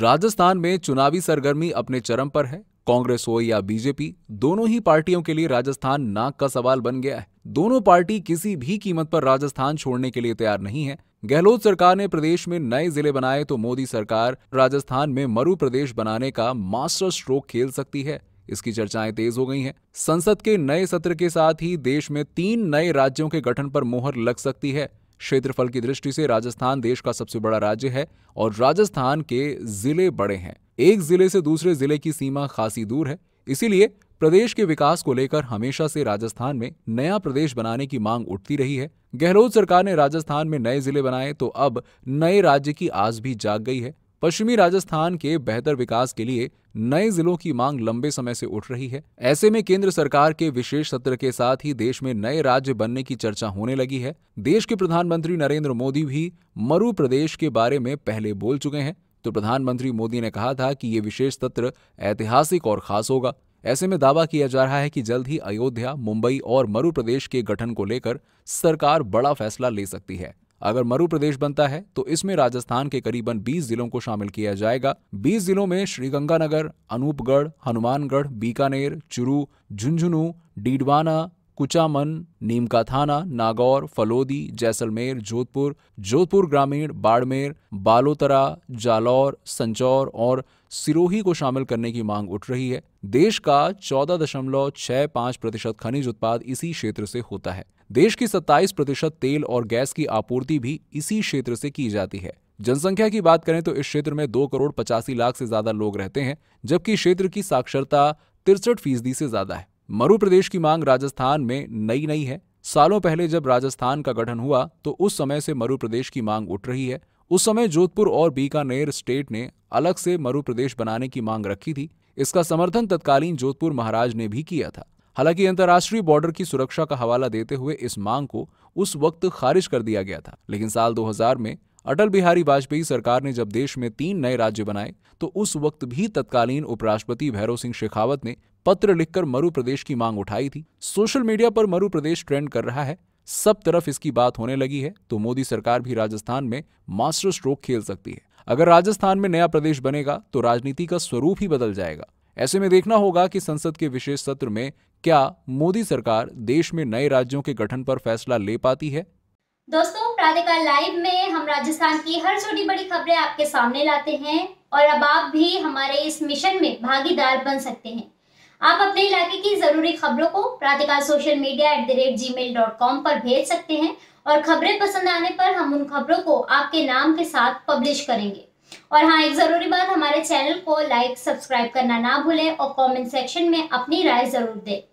राजस्थान में चुनावी सरगर्मी अपने चरम पर है कांग्रेस हो या बीजेपी दोनों ही पार्टियों के लिए राजस्थान नाक का सवाल बन गया है दोनों पार्टी किसी भी कीमत पर राजस्थान छोड़ने के लिए तैयार नहीं है गहलोत सरकार ने प्रदेश में नए जिले बनाए तो मोदी सरकार राजस्थान में मरु प्रदेश बनाने का मास्टर स्ट्रोक खेल सकती है इसकी चर्चाएं तेज हो गई हैं संसद के नए सत्र के साथ ही देश में तीन नए राज्यों के गठन पर मोहर लग सकती है क्षेत्रफल की दृष्टि से राजस्थान देश का सबसे बड़ा राज्य है और राजस्थान के जिले बड़े हैं एक जिले से दूसरे जिले की सीमा खासी दूर है इसीलिए प्रदेश के विकास को लेकर हमेशा से राजस्थान में नया प्रदेश बनाने की मांग उठती रही है गहलोत सरकार ने राजस्थान में नए जिले बनाए तो अब नए राज्य की आस भी जाग गई है पश्चिमी राजस्थान के बेहतर विकास के लिए नए जिलों की मांग लंबे समय से उठ रही है ऐसे में केंद्र सरकार के विशेष सत्र के साथ ही देश में नए राज्य बनने की चर्चा होने लगी है देश के प्रधानमंत्री नरेंद्र मोदी भी मरु प्रदेश के बारे में पहले बोल चुके हैं तो प्रधानमंत्री मोदी ने कहा था कि ये विशेष सत्र ऐतिहासिक और खास होगा ऐसे में दावा किया जा रहा है कि जल्द ही अयोध्या मुंबई और मरु प्रदेश के गठन को लेकर सरकार बड़ा फैसला ले सकती है अगर मरु प्रदेश बनता है तो इसमें राजस्थान के करीबन 20 जिलों को शामिल किया जाएगा 20 जिलों में श्रीगंगानगर अनूपगढ़ हनुमानगढ़ बीकानेर चुरू झुंझुनू डीडवाना कुचामन नीमका थाना नागौर फलोदी जैसलमेर जोधपुर जोधपुर ग्रामीण बाड़मेर बालोतरा जालौर संचौर और सिरोही को शामिल करने की मांग उठ रही है देश का चौदह दशमलव छह पाँच प्रतिशत खनिज उत्पाद इसी क्षेत्र से होता है देश की 27 प्रतिशत तेल और गैस की आपूर्ति भी इसी क्षेत्र से की जाती है जनसंख्या की बात करें तो इस क्षेत्र में दो करोड़ पचासी लाख से ज्यादा लोग रहते हैं जबकि क्षेत्र की साक्षरता तिरसठ फीसदी से ज्यादा है मरु प्रदेश की मांग राजस्थान में नई नई है सालों पहले जब राजस्थान का गठन हुआ तो उस समय से मरु प्रदेश की मांग उठ रही है उस समय जोधपुर और बीकानेर स्टेट ने अलग से मरु प्रदेश बनाने की मांग रखी थी इसका समर्थन तत्कालीन जोधपुर महाराज ने भी किया था हालांकि अंतर्राष्ट्रीय बॉर्डर की सुरक्षा का हवाला देते हुए इस मांग को उस वक्त खारिज कर दिया गया था लेकिन साल 2000 में अटल बिहारी वाजपेयी सरकार ने जब देश में तीन नए राज्य बनाए तो उस वक्त भी तत्कालीन उपराष्ट्रपति भैरव सिंह शेखावत ने पत्र लिखकर मरु प्रदेश की मांग उठाई थी सोशल मीडिया पर मरु प्रदेश ट्रेंड कर रहा है सब तरफ इसकी बात होने लगी है तो मोदी सरकार भी राजस्थान में मास्टर स्ट्रोक खेल सकती है अगर राजस्थान में नया प्रदेश बनेगा तो राजनीति का स्वरूप ही बदल जाएगा ऐसे में देखना होगा कि संसद के विशेष सत्र में क्या मोदी सरकार देश में नए राज्यों के गठन पर फैसला ले पाती है दोस्तों प्राधिकार लाइव में हम राजस्थान की हर छोटी बड़ी खबरें आपके सामने लाते हैं और अब आप भी हमारे इस मिशन में भागीदार बन सकते हैं आप अपने इलाके की जरूरी खबरों को प्राधिकार social media at the rate gmail dot com पर भेज सकते हैं और खबरें पसंद आने पर हम उन खबरों को आपके नाम के साथ पब्लिश करेंगे और हाँ एक ज़रूरी बात हमारे चैनल को लाइक सब्सक्राइब करना ना भूलें और कमेंट सेक्शन में अपनी राय ज़रूर दें